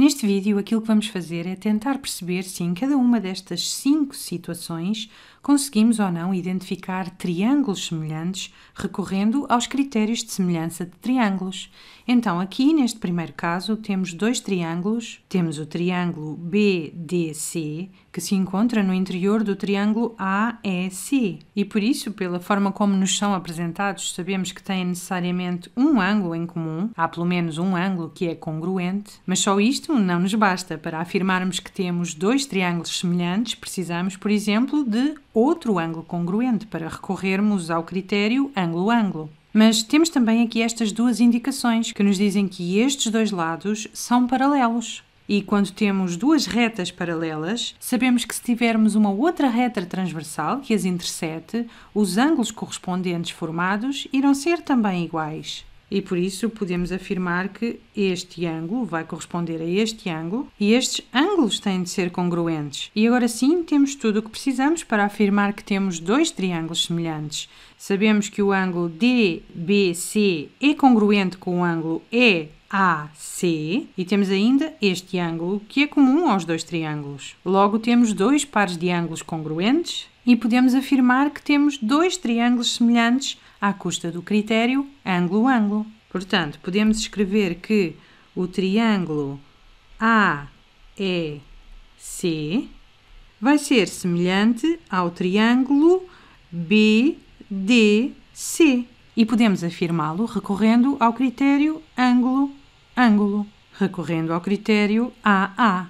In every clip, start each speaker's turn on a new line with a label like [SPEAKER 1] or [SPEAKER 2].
[SPEAKER 1] Neste vídeo, aquilo que vamos fazer é tentar perceber se em cada uma destas cinco situações conseguimos ou não identificar triângulos semelhantes recorrendo aos critérios de semelhança de triângulos. Então, aqui neste primeiro caso, temos dois triângulos. Temos o triângulo BDC, que se encontra no interior do triângulo AEC. E por isso, pela forma como nos são apresentados, sabemos que têm necessariamente um ângulo em comum. Há pelo menos um ângulo que é congruente, mas só isto isto não nos basta. Para afirmarmos que temos dois triângulos semelhantes, precisamos, por exemplo, de outro ângulo congruente para recorrermos ao critério ângulo-ângulo. Mas temos também aqui estas duas indicações que nos dizem que estes dois lados são paralelos. E quando temos duas retas paralelas, sabemos que se tivermos uma outra reta transversal que as intersete, os ângulos correspondentes formados irão ser também iguais e por isso podemos afirmar que este ângulo vai corresponder a este ângulo e estes ângulos têm de ser congruentes. E agora sim temos tudo o que precisamos para afirmar que temos dois triângulos semelhantes. Sabemos que o ângulo DBC é congruente com o ângulo E AC e temos ainda este ângulo que é comum aos dois triângulos. Logo, temos dois pares de ângulos congruentes e podemos afirmar que temos dois triângulos semelhantes à custa do critério ângulo-ângulo. Portanto, podemos escrever que o triângulo AEC vai ser semelhante ao triângulo BDC e podemos afirmá-lo recorrendo ao critério ângulo ângulo, recorrendo ao critério AA.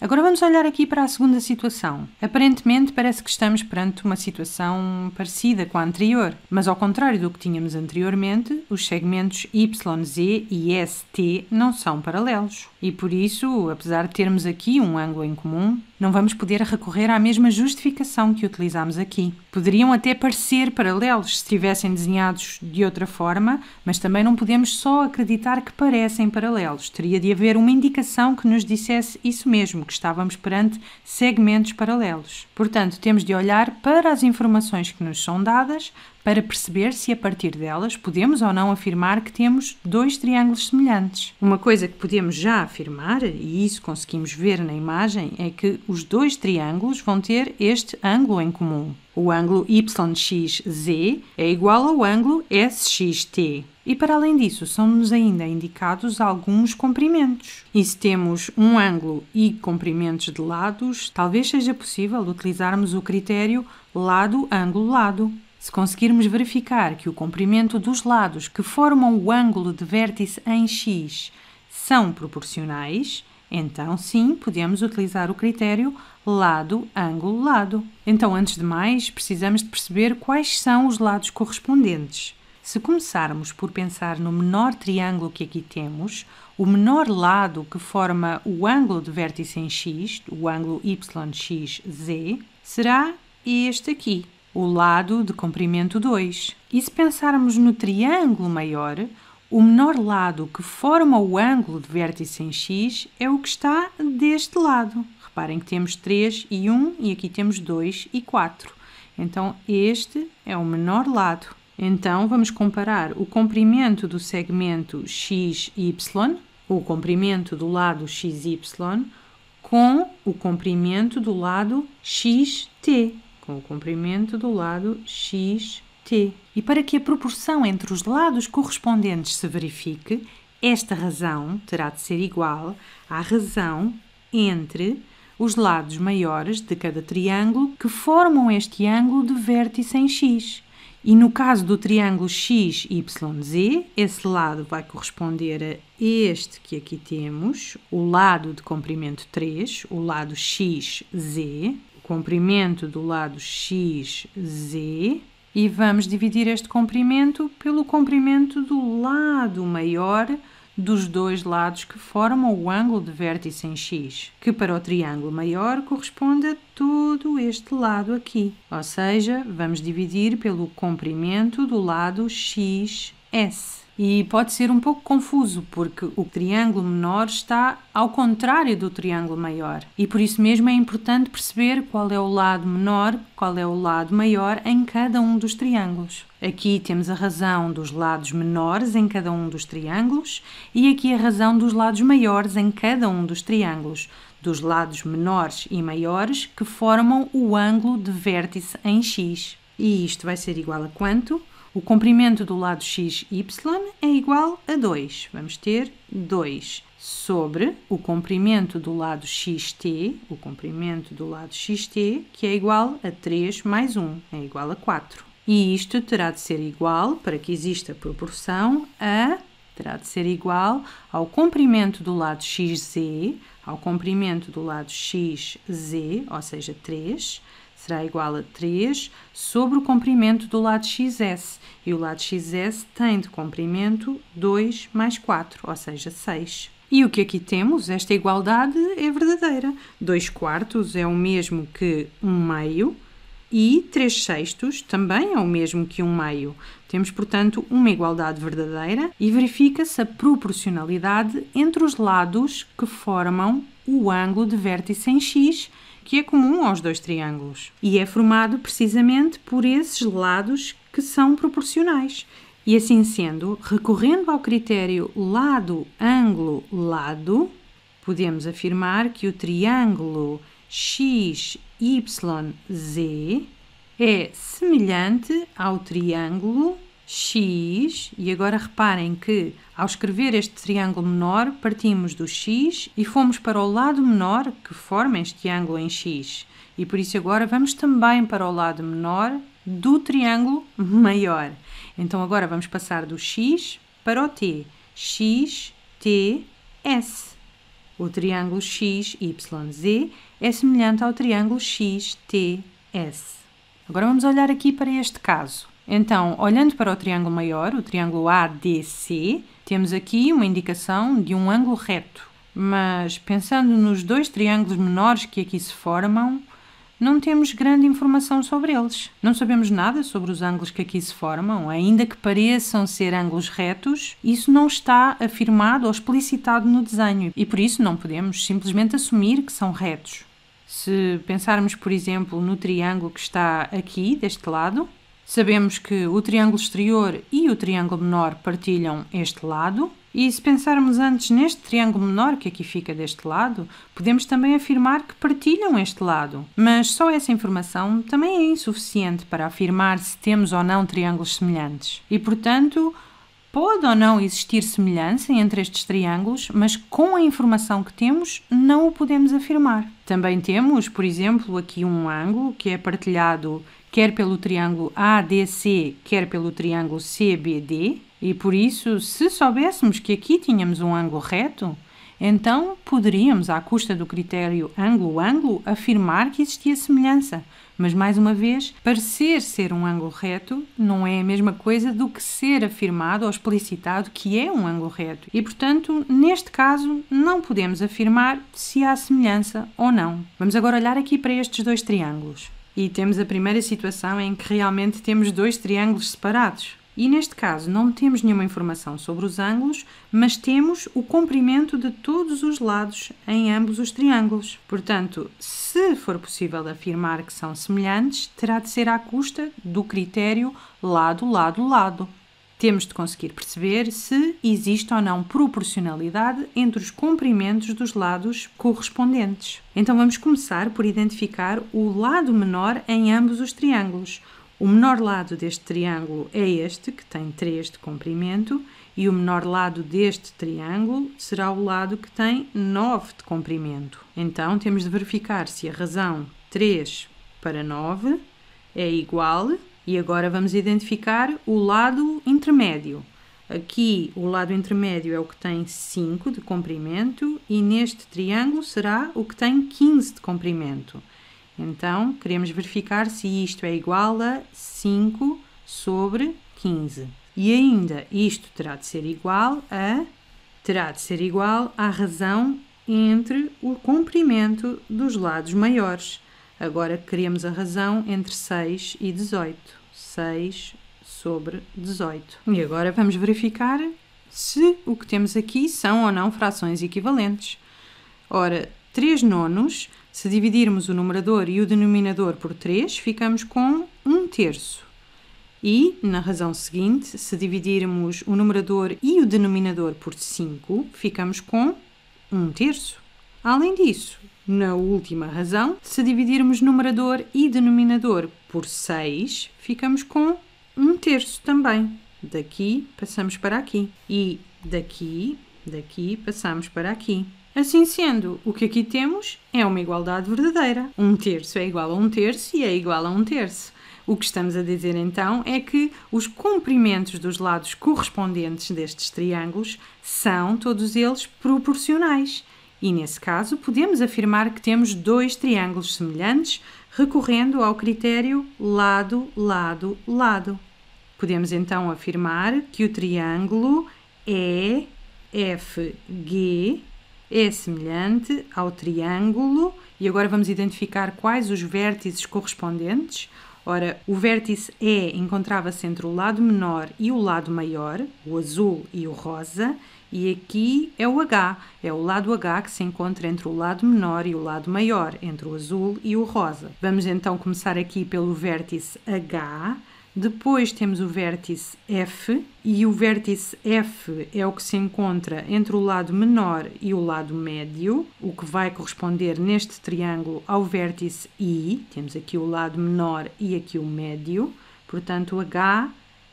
[SPEAKER 1] Agora vamos olhar aqui para a segunda situação. Aparentemente parece que estamos perante uma situação parecida com a anterior, mas ao contrário do que tínhamos anteriormente, os segmentos YZ e ST não são paralelos. E por isso, apesar de termos aqui um ângulo em comum, não vamos poder recorrer à mesma justificação que utilizamos aqui. Poderiam até parecer paralelos se estivessem desenhados de outra forma, mas também não podemos só acreditar que parecem paralelos. Teria de haver uma indicação que nos dissesse isso mesmo, que estávamos perante segmentos paralelos. Portanto, temos de olhar para as informações que nos são dadas, para perceber se a partir delas podemos ou não afirmar que temos dois triângulos semelhantes. Uma coisa que podemos já afirmar, e isso conseguimos ver na imagem, é que os dois triângulos vão ter este ângulo em comum. O ângulo YXZ é igual ao ângulo SXT. E para além disso, são-nos ainda indicados alguns comprimentos. E se temos um ângulo e comprimentos de lados, talvez seja possível utilizarmos o critério lado-ângulo-lado. -lado. Se conseguirmos verificar que o comprimento dos lados que formam o ângulo de vértice em x são proporcionais, então sim, podemos utilizar o critério lado, ângulo, lado. Então, antes de mais, precisamos de perceber quais são os lados correspondentes. Se começarmos por pensar no menor triângulo que aqui temos, o menor lado que forma o ângulo de vértice em x, o ângulo yxz, será este aqui, o lado de comprimento 2. E se pensarmos no triângulo maior, o menor lado que forma o ângulo de vértice em x é o que está deste lado. Reparem que temos 3 e 1 e aqui temos 2 e 4. Então este é o menor lado. Então vamos comparar o comprimento do segmento XY, o comprimento do lado XY, com o comprimento do lado XT com o comprimento do lado xt. E para que a proporção entre os lados correspondentes se verifique, esta razão terá de ser igual à razão entre os lados maiores de cada triângulo que formam este ângulo de vértice em x. E no caso do triângulo XYZ, esse lado vai corresponder a este que aqui temos, o lado de comprimento 3, o lado XZ, comprimento do lado XZ e vamos dividir este comprimento pelo comprimento do lado maior dos dois lados que formam o ângulo de vértice em X, que para o triângulo maior corresponde a todo este lado aqui. Ou seja, vamos dividir pelo comprimento do lado XS. E pode ser um pouco confuso, porque o triângulo menor está ao contrário do triângulo maior. E por isso mesmo é importante perceber qual é o lado menor, qual é o lado maior em cada um dos triângulos. Aqui temos a razão dos lados menores em cada um dos triângulos e aqui a razão dos lados maiores em cada um dos triângulos, dos lados menores e maiores que formam o ângulo de vértice em x. E isto vai ser igual a quanto? O comprimento do lado XY é igual a 2. Vamos ter 2 sobre o comprimento do lado XT, o comprimento do lado XT, que é igual a 3 mais 1, é igual a 4. E isto terá de ser igual, para que exista proporção, a terá de ser igual ao comprimento do lado XZ, ao comprimento do lado XZ, ou seja, 3, será igual a 3 sobre o comprimento do lado XS. E o lado XS tem de comprimento 2 mais 4, ou seja, 6. E o que aqui temos, esta igualdade é verdadeira. 2 quartos é o mesmo que 1 meio e 3 sextos também é o mesmo que 1 meio. Temos, portanto, uma igualdade verdadeira e verifica-se a proporcionalidade entre os lados que formam o ângulo de vértice em X que é comum aos dois triângulos e é formado precisamente por esses lados que são proporcionais. E assim sendo, recorrendo ao critério lado, ângulo, lado, podemos afirmar que o triângulo XYZ é semelhante ao triângulo x, e agora reparem que ao escrever este triângulo menor, partimos do x e fomos para o lado menor que forma este ângulo em x. E por isso agora vamos também para o lado menor do triângulo maior. Então agora vamos passar do x para o t. x, t, s. O triângulo x, y, z é semelhante ao triângulo x, t, s. Agora vamos olhar aqui para este caso. Então, olhando para o triângulo maior, o triângulo ADC, temos aqui uma indicação de um ângulo reto. Mas pensando nos dois triângulos menores que aqui se formam, não temos grande informação sobre eles. Não sabemos nada sobre os ângulos que aqui se formam, ainda que pareçam ser ângulos retos, isso não está afirmado ou explicitado no desenho e por isso não podemos simplesmente assumir que são retos. Se pensarmos, por exemplo, no triângulo que está aqui, deste lado, Sabemos que o triângulo exterior e o triângulo menor partilham este lado, e se pensarmos antes neste triângulo menor que aqui fica deste lado, podemos também afirmar que partilham este lado. Mas só essa informação também é insuficiente para afirmar se temos ou não triângulos semelhantes. E portanto, pode ou não existir semelhança entre estes triângulos, mas com a informação que temos, não o podemos afirmar. Também temos, por exemplo, aqui um ângulo que é partilhado quer pelo triângulo ADC, quer pelo triângulo CBD, e por isso, se soubéssemos que aqui tínhamos um ângulo reto, então poderíamos, à custa do critério ângulo-ângulo, afirmar que existia semelhança. Mas, mais uma vez, parecer ser um ângulo reto não é a mesma coisa do que ser afirmado ou explicitado que é um ângulo reto. E, portanto, neste caso, não podemos afirmar se há semelhança ou não. Vamos agora olhar aqui para estes dois triângulos. E temos a primeira situação em que realmente temos dois triângulos separados. E neste caso não temos nenhuma informação sobre os ângulos, mas temos o comprimento de todos os lados em ambos os triângulos. Portanto, se for possível afirmar que são semelhantes, terá de ser à custa do critério lado, lado, lado. Temos de conseguir perceber se existe ou não proporcionalidade entre os comprimentos dos lados correspondentes. Então vamos começar por identificar o lado menor em ambos os triângulos. O menor lado deste triângulo é este, que tem 3 de comprimento, e o menor lado deste triângulo será o lado que tem 9 de comprimento. Então temos de verificar se a razão 3 para 9 é igual e agora vamos identificar o lado intermédio. Aqui o lado intermédio é o que tem 5 de comprimento e neste triângulo será o que tem 15 de comprimento. Então, queremos verificar se isto é igual a 5 sobre 15. E ainda isto terá de ser igual a terá de ser igual à razão entre o comprimento dos lados maiores. Agora criamos a razão entre 6 e 18. 6 sobre 18. E agora vamos verificar se o que temos aqui são ou não frações equivalentes. Ora, 3 nonos, se dividirmos o numerador e o denominador por 3, ficamos com 1 terço. E, na razão seguinte, se dividirmos o numerador e o denominador por 5, ficamos com 1 terço. Além disso, na última razão, se dividirmos numerador e denominador por 6, ficamos com 1 terço também. Daqui passamos para aqui. E daqui, daqui passamos para aqui. Assim sendo, o que aqui temos é uma igualdade verdadeira. 1 terço é igual a 1 terço e é igual a 1 terço. O que estamos a dizer então é que os comprimentos dos lados correspondentes destes triângulos são todos eles proporcionais. E nesse caso, podemos afirmar que temos dois triângulos semelhantes recorrendo ao critério lado, lado, lado. Podemos então afirmar que o triângulo EFG é semelhante ao triângulo, e agora vamos identificar quais os vértices correspondentes. Ora, o vértice E encontrava-se entre o lado menor e o lado maior, o azul e o rosa, e aqui é o H, é o lado H que se encontra entre o lado menor e o lado maior, entre o azul e o rosa. Vamos então começar aqui pelo vértice H, depois temos o vértice F, e o vértice F é o que se encontra entre o lado menor e o lado médio, o que vai corresponder neste triângulo ao vértice I. Temos aqui o lado menor e aqui o médio, portanto H,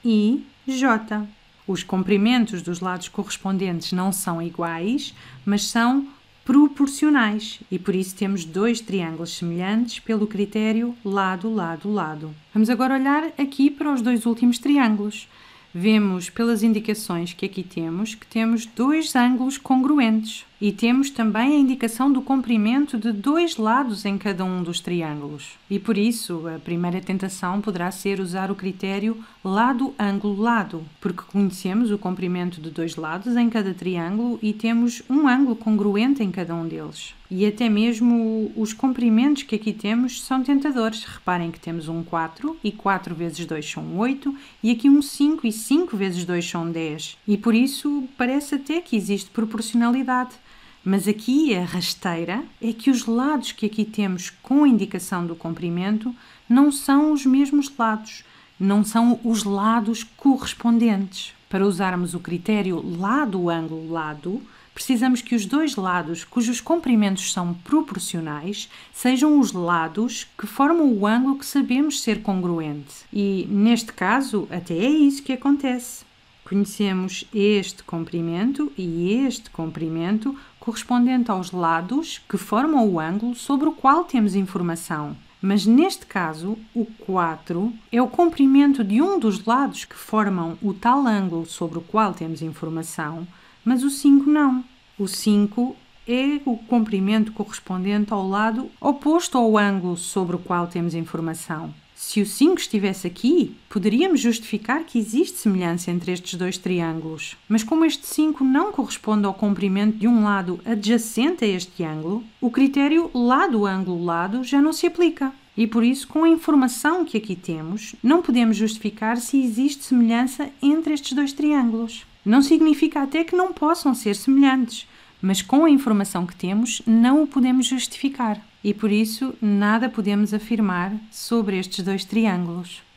[SPEAKER 1] I, J. Os comprimentos dos lados correspondentes não são iguais, mas são proporcionais e por isso temos dois triângulos semelhantes pelo critério lado, lado, lado. Vamos agora olhar aqui para os dois últimos triângulos. Vemos pelas indicações que aqui temos que temos dois ângulos congruentes, e temos também a indicação do comprimento de dois lados em cada um dos triângulos. E por isso, a primeira tentação poderá ser usar o critério lado-ângulo-lado, porque conhecemos o comprimento de dois lados em cada triângulo e temos um ângulo congruente em cada um deles. E até mesmo os comprimentos que aqui temos são tentadores. Reparem que temos um 4 e 4 vezes 2 são 8 e aqui um 5 e 5 vezes 2 são 10. E por isso parece até que existe proporcionalidade. Mas aqui a rasteira é que os lados que aqui temos com indicação do comprimento não são os mesmos lados, não são os lados correspondentes. Para usarmos o critério lado-ângulo-lado, precisamos que os dois lados cujos comprimentos são proporcionais sejam os lados que formam o ângulo que sabemos ser congruente. E, neste caso, até é isso que acontece. Conhecemos este comprimento e este comprimento correspondente aos lados que formam o ângulo sobre o qual temos informação. Mas neste caso, o 4 é o comprimento de um dos lados que formam o tal ângulo sobre o qual temos informação, mas o 5 não. O 5 é o comprimento correspondente ao lado oposto ao ângulo sobre o qual temos informação. Se o 5 estivesse aqui, poderíamos justificar que existe semelhança entre estes dois triângulos. Mas como este 5 não corresponde ao comprimento de um lado adjacente a este ângulo, o critério lado-ângulo-lado já não se aplica. E por isso, com a informação que aqui temos, não podemos justificar se existe semelhança entre estes dois triângulos. Não significa até que não possam ser semelhantes, mas com a informação que temos, não o podemos justificar e por isso nada podemos afirmar sobre estes dois triângulos.